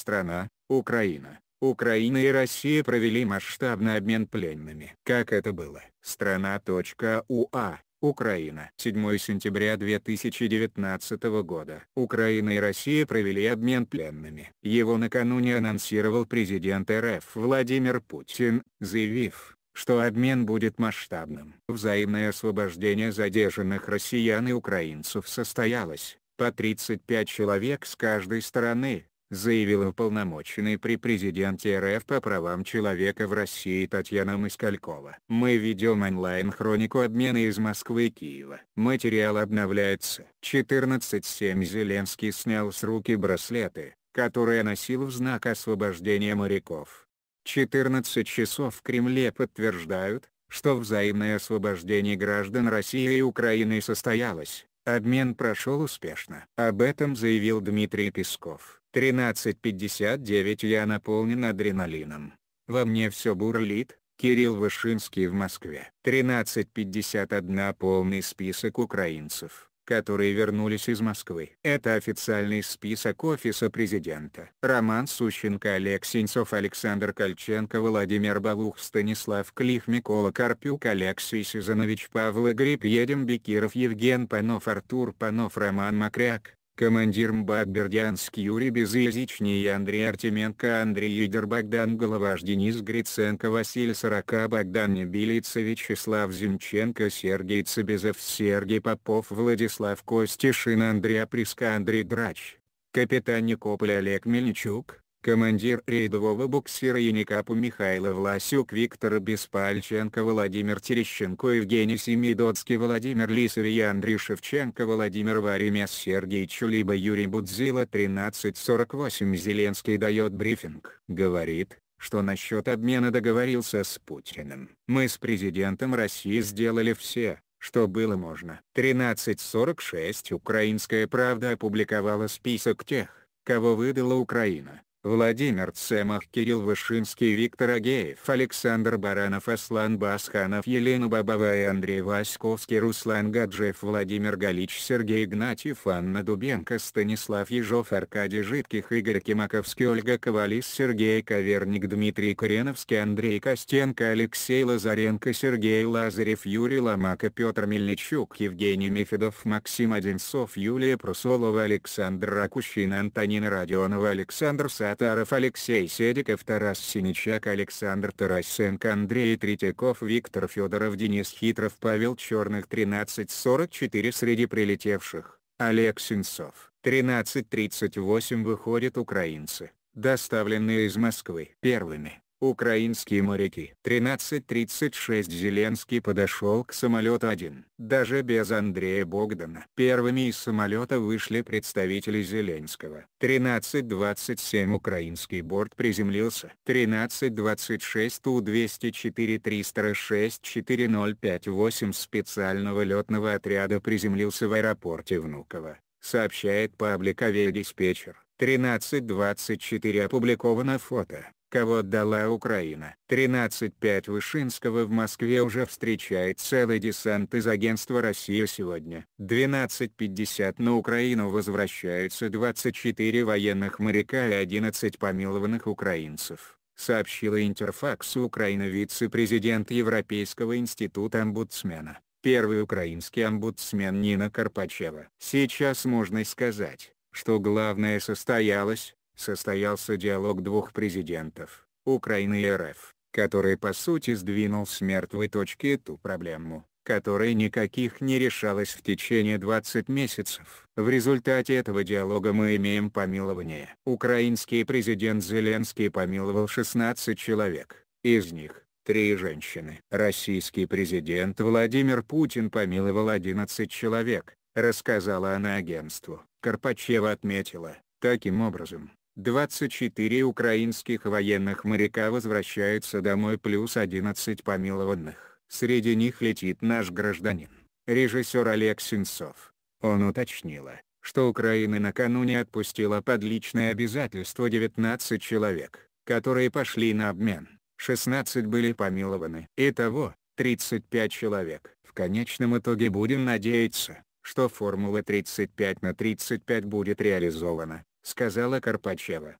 Страна, Украина. Украина и Россия провели масштабный обмен пленными. Как это было? Страна.уа, Украина. 7 сентября 2019 года. Украина и Россия провели обмен пленными. Его накануне анонсировал президент РФ Владимир Путин, заявив, что обмен будет масштабным. Взаимное освобождение задержанных россиян и украинцев состоялось, по 35 человек с каждой стороны, заявила уполномоченный при президенте РФ по правам человека в России Татьяна Москалькова. Мы ведем онлайн-хронику обмена из Москвы и Киева. Материал обновляется. 14.7 Зеленский снял с руки браслеты, которые носил в знак освобождения моряков. 14 часов в Кремле подтверждают, что взаимное освобождение граждан России и Украины состоялось. Обмен прошел успешно. Об этом заявил Дмитрий Песков. 13.59 я наполнен адреналином. Во мне все бурлит, Кирилл Вышинский в Москве. 13.51 полный список украинцев которые вернулись из Москвы. Это официальный список Офиса Президента. Роман Сущенко Олег Сенцов Александр Кольченко Владимир Балух Станислав Клих Микола Карпюк Алексей Сизанович Павла Гриб Едем Бекиров Евген Панов Артур Панов Роман Макряк командир МБАК Бердянский Юрий Безязичный и Андрей Артеменко Андрей Игор Богдан Головаш Денис Гриценко Василий Сорока Богдан Небилица Вячеслав Зинченко Сергей Цебезов Сергей Попов Владислав Костишин Андрей Априска Андрей Драч, капитан Никополь Олег Мельничук, командир рейдового буксира Яникапу Михаила Власюк Виктор Беспальченко Владимир Терещенко Евгений Семидоцкий Владимир Лисарь и Андрей Шевченко Владимир Варемес Сергей Чулиба Юрий Будзила 1348 Зеленский дает брифинг. Говорит, что насчет обмена договорился с Путиным. Мы с президентом России сделали все, что было можно. 1346 Украинская правда опубликовала список тех, кого выдала Украина. Владимир Цемах Кирилл Вышинский Виктор Агеев Александр Баранов Аслан Басханов Елена Бабова и Андрей Васьковский Руслан Гаджев Владимир Галич Сергей Игнатьев Анна Дубенко Станислав Ежов Аркадий Жидких Игорь Кимаковский Ольга Ковалис Сергей Коверник Дмитрий Кореновский Андрей Костенко Алексей Лазаренко Сергей Лазарев Юрий Ломака Петр Мельничук Евгений Мифедов Максим Одинцов Юлия Прусолова Александр Акущин Антонина Родионова Александр Сай Катаров Алексей Седиков Тарас Синичак Александр Тарасенко Андрей Третьяков Виктор Федоров Денис Хитров Павел Черных 13.44 среди прилетевших, Олег Сенцов 13.38 выходят украинцы, доставленные из Москвы первыми. Украинские моряки. 13.36 Зеленский подошел к самолету один. Даже без Андрея Богдана. Первыми из самолета вышли представители Зеленского. 13.27 Украинский борт приземлился. 13.26 Ту-204-306-4058 специального летного отряда приземлился в аэропорте Внуково, сообщает паблик авиадиспетчер. 13.24 опубликовано фото кого дала Украина. 13.5 Вышинского в Москве уже встречает целый десант из агентства «Россия сегодня». 12.50 на Украину возвращаются 24 военных моряка и 11 помилованных украинцев сообщила Интерфаксу Украина вице-президент Европейского института омбудсмена, первый украинский омбудсмен Нина Карпачева. Сейчас можно сказать, что главное состоялось, состоялся диалог двух президентов, Украины и РФ, который по сути сдвинул с мертвой точки эту проблему, которая никаких не решалась в течение 20 месяцев. В результате этого диалога мы имеем помилование. Украинский президент Зеленский помиловал 16 человек, из них три женщины. Российский президент Владимир Путин помиловал 11 человек, рассказала она агентству. Карпачева отметила, таким образом, 24 украинских военных моряка возвращаются домой плюс 11 помилованных. Среди них летит наш гражданин, режиссер Олег Сенцов. Он уточнила, что Украина накануне отпустила под личное обязательство 19 человек, которые пошли на обмен, 16 были помилованы. Итого, 35 человек. В конечном итоге будем надеяться, что формула 35 на 35 будет реализована сказала Карпачева.